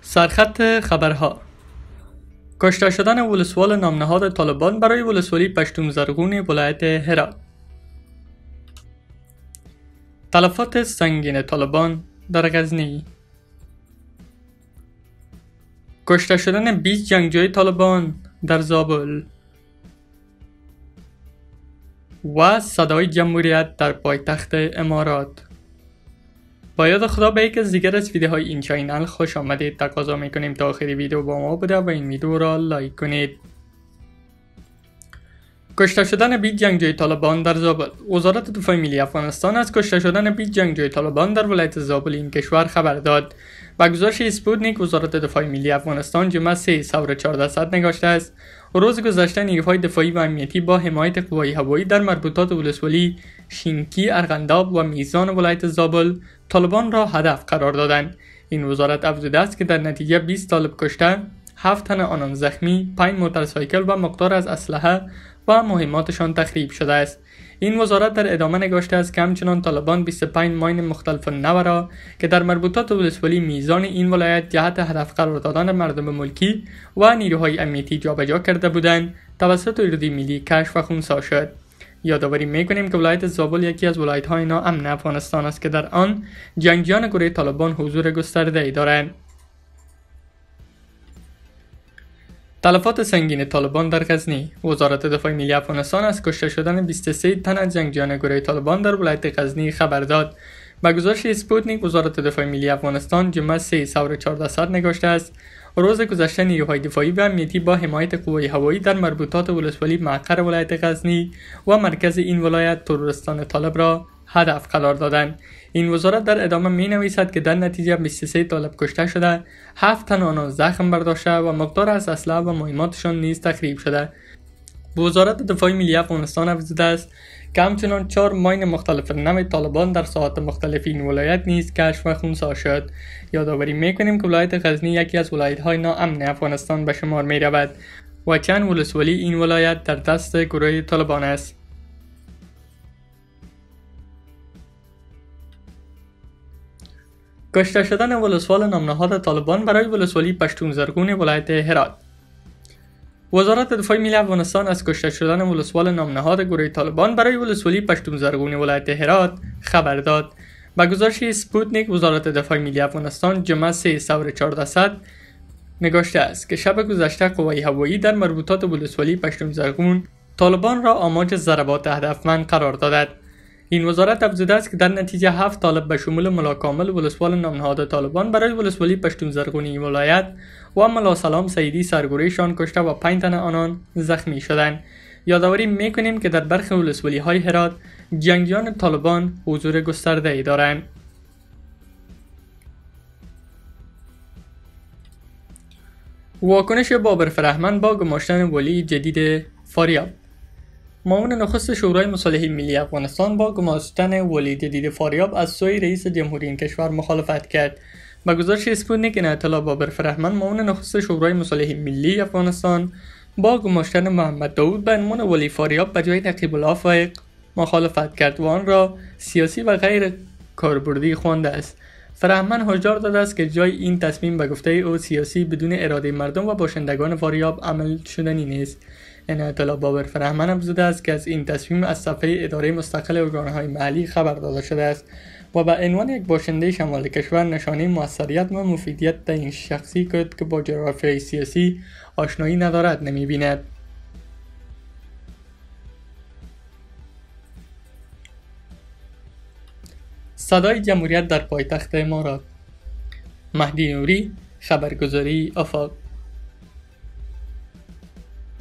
سرخط خبرها کشته شدن ولسوال نامنهاد طالبان برای ولسوالی پشتون زرگون ولایت هرا تلفات سنگین طالبان در غزنی کشته شدن 20 جنگجوی طالبان در زابل و صدای جمهوریت در پایتخت امارات با یاد خدا به یکی از دیگر از ویدیوهای این چینل خوش آمدید تقاضا میکنیم تا آخر ویدیو با ما بوده و این ویدیو را لایک کنید کشته شدن 20 جنگجوی طالبان در زابل وزارت دفاع ملی افغانستان از کشته شدن 20 جنگجوی طالبان در ولایت زابل این کشور خبر داد و گزارش اسپوتنیک وزارت دفاع ملی افغانستان جمعه 3 سور 1400 نگاشته است روز گذشته نیروهای دفاعی و امنیتی با حمایت قوای هوایی در مربوطات ولسوالی شینکی ارغنداب و میزان ولایت زابل طالبان را هدف قرار دادند این وزارت افزوده است که در نتیجه 20 طالب کشته 7 تن آنان زخمی 5 موتورسایکل و مقدار از اسلحه و مهماتشان تخریب شده است این وزارت در ادامه نگاشته است که همچنان طالبان 25 ماین مختلف نو را که در مربوطات ولسوالی میزان این ولایت جهت هدف قرار دادن مردم ملکی و نیروهای امنیتی جابجا کرده بودند توسط اردوی ملی کشف و خونسا شد یادآوری میکنیم که ولایت زابل یکی از ولایت های ناامن افغانستان است که در آن جنگجویان گروه طالبان حضور گسترده ای دارند تلفات سنگین طالبان در غزنی وزارت دفاع ملی افغانستان از کشته شدن 23 تن از جنگجویان گروه طالبان در ولایت غزنی خبر داد به گزارش اسپوتنیک وزارت دفاع ملی افغانستان جمعه 3 سور 1400 نگاشته است روز گذشته نیروهای دفاعی و امنیتی با حمایت قوای هوایی در مربوطات ولسوالی معقر ولایت غزنی و مرکز این ولایت ترورستان طالب را هدف قرار دادند این وزارت در ادامه می نویسد که در نتیجه 23 طالب کشته شده 7 تن زخم برداشته و مقدار از اسلحه و مهماتشان نیز تخریب شده وزارت دفاع ملی افغانستان افزوده است که همچنان چهار ماین مختلف نم طالبان در ساعت مختلف این ولایت نیز کشف و خونسا شد یادآوری میکنیم که ولایت غزنی یکی از ولایت های ناامن افغانستان به شمار می رود و چند ولسوالی این ولایت در دست گروه طالبان است کشته شدن ولسوال نامنهاد طالبان برای ولسوالی پشتون زرگون ولایت هرات وزارت دفاع ملی افغانستان از کشته شدن ولسوال نامنهاد گروه طالبان برای ولسوالی پشتون زرگون ولایت هرات خبر داد به گزارش سپوتنیک وزارت دفاع ملی افغانستان جمعه 3 سور 1400 نگاشته است که شب گذشته قوای هوایی در مربوطات ولسوالی پشتون زرگون طالبان را آماج ضربات هدفمند قرار دادد. این وزارت افزوده است که در نتیجه هفت طالب به شمول ملا کامل ولسوال نامنهاد طالبان برای ولسوالی پشتون زرغونی ولایت و ملا سلام سیدی سرگوریشان کشته و پنج تن آنان زخمی شدند یادآوری میکنیم که در برخی ولسوالی های هرات جنگیان طالبان حضور گسترده ای دارند واکنش بابر فرهمن با گماشتن ولی جدید فاریاب معاون نخست شورای مصالحه ملی افغانستان با گماشتن ولید دید فاریاب از سوی رئیس جمهوری این کشور مخالفت کرد با گزارش اسپوتنیک اطلاع بابر فرهمن معاون نخست شورای مصالحه ملی افغانستان با گماشتن محمد داود به عنوان ولی فاریاب به جای نقیب الافایق مخالفت کرد و آن را سیاسی و غیر کاربردی خوانده است فرهمن هشدار داده است که جای این تصمیم به گفته او سیاسی بدون اراده مردم و باشندگان فاریاب عمل شدنی نیست عنایت الله هم افزوده است که از این تصمیم از صفحه اداره مستقل ارگانهای محلی خبر داده شده است و به عنوان یک باشنده شمال کشور نشانه موثریت و مفیدیت در این شخصی کرد که با جغرافیای سیاسی آشنایی ندارد نمی بیند. صدای جمهوریت در پایتخت امارات مهدی نوری خبرگزاری افاق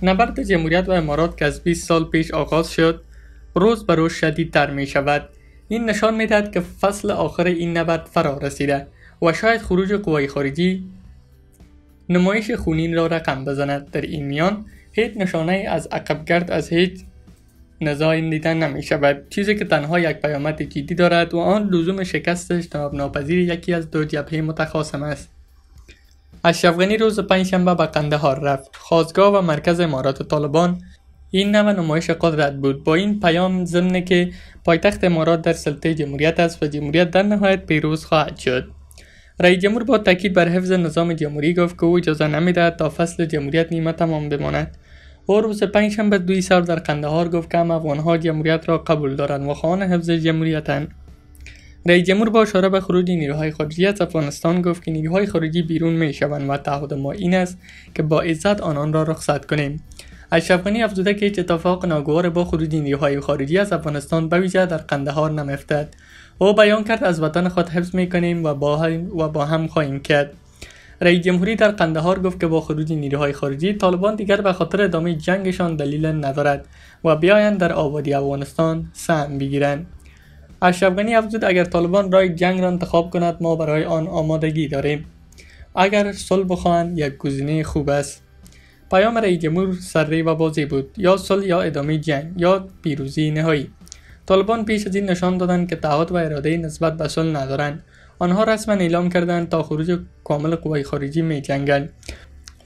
نبرد جمهوریت و امارات که از 20 سال پیش آغاز شد روز به روز شدیدتر می شود این نشان می دهد که فصل آخر این نبرد فرا رسیده و شاید خروج قوای خارجی نمایش خونین را رقم بزند در این میان هیچ نشانه از عقبگرد از هیچ نزاعی دیدن نمی شود چیزی که تنها یک پیامد جدی دارد و آن لزوم شکست اجتناب ناپذیر یکی از دو جبهه متخاصم است اشرفغنی روز پنجشنبه به قندهار رفت خواستگاه و مرکز امارات طالبان این نوع نمایش قدرت بود با این پیام ضمن که پایتخت امارات در سلطه جمهوریت است و جمهوریت در نهایت پیروز خواهد شد رئیس جمهور با تاکید بر حفظ نظام جمهوری گفت که او اجازه دهد تا فصل جمهوریت نیمه تمام بماند او روز پنجشنبه دوی سر در قندهار گفت که هم افغانها جمهوریت را قبول دارند و خواهان حفظ جمهوریتند رئیس جمهور با اشاره به خروج نیروهای خارجی از افغانستان گفت که نیروهای خارجی بیرون می شوند و تعهد ما این است که با عزت آنان را رخصت کنیم اشرف غنی افزوده که هیچ اتفاق ناگوار با خروج نیروهای خارجی از افغانستان ویژه در قندهار نمیفتد او بیان کرد از وطن خود حفظ می کنیم و با هم, و با خواهیم کرد رئیس جمهوری در قندهار گفت که با خروج نیروهای خارجی طالبان دیگر به خاطر ادامه جنگشان دلیل ندارد و بیایند در آبادی افغانستان سهم بگیرند اشرف غنی افزود اگر طالبان رای جنگ را انتخاب کند ما برای آن آمادگی داریم اگر صلح بخواهند یک گزینه خوب است پیام رای جمهور سری و بازی بود یا صلح یا ادامه جنگ یا پیروزی نهایی طالبان پیش از این نشان دادند که تعهد و اراده نسبت به صلح ندارند آنها رسما اعلام کردند تا خروج کامل قوای خارجی می جنگند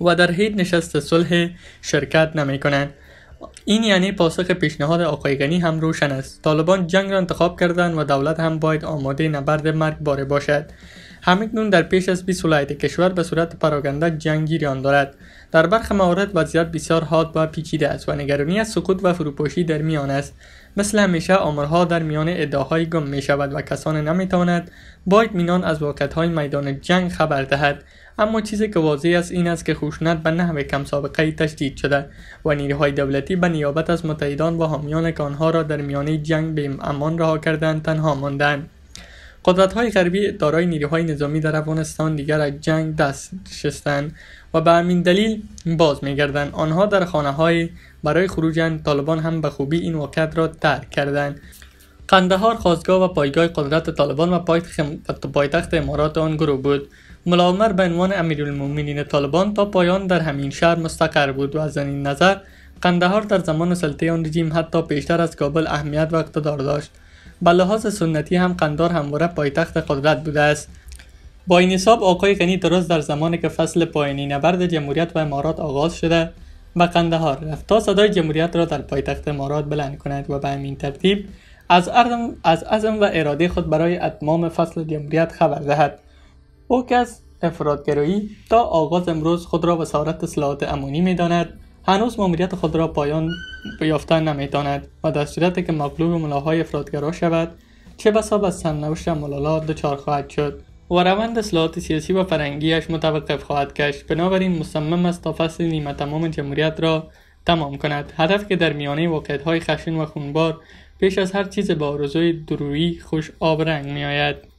و در هیچ نشست صلح شرکت نمی کنند این یعنی پاسخ پیشنهاد آقای غنی هم روشن است طالبان جنگ را انتخاب کردند و دولت هم باید آماده نبرد مرگ باره باشد همکنون در پیش از بی ولایت کشور به صورت پراگنده جنگی ریان دارد در برخ موارد وضعیت بسیار حاد و پیچیده است و نگرانی از سقوط و فروپاشی در میان است مثل همیشه آمرها در میان ادعاهای گم می شود و کسانی نمی تواند باید مینان از واقعیت های میدان جنگ خبر دهد اما چیزی که واضح است این است که خشونت به نحو کم سابقه تشدید شده و نیروهای دولتی به نیابت از متحدان و حامیان که آنها را در میانه جنگ به امان رها کردند تنها ماندند قدرت های غربی دارای نیروهای نظامی در افغانستان دیگر از جنگ دست شستند و به همین دلیل باز میگردند آنها در خانه های برای خروجند طالبان هم به خوبی این واقعیت را ترک کردند قندهار خواستگاه و پایگاه قدرت طالبان و پایتخت امارات آن گروه بود ملا عمر به عنوان امیرالمؤمنین طالبان تا پایان در همین شهر مستقر بود و از این نظر قندهار در زمان سلطه آن رژیم حتی بیشتر از کابل اهمیت و اقتدار داشت به لحاظ سنتی هم قندار همواره پایتخت قدرت بوده است با این حساب آقای غنی درست در زمانی که فصل پایانی نبرد جمهوریت و امارات آغاز شده به قندهار رفت تا صدای جمهوریت را در پایتخت امارات بلند کند و به همین ترتیب از عزم و اراده خود برای اتمام فصل جمهوریت خبر دهد که از افرادگرایی تا آغاز امروز خود را سارت اصلاحات امانی می داند هنوز ماموریت خود را پایان یافتن داند و در صورتی که مغلوب ملاهای افرادگرا شود چه بسا به سرنوشت ملالا دچار خواهد شد و روند اصلاحات سیاسی و فرنگیش متوقف خواهد گشت بنابراین مصمم است تا فصل نیمه تمام جمهوریت را تمام کند هدف که در میانه واقعیت های خشن و خونبار پیش از هر چیز با آرزوی درویی خوش آب رنگ می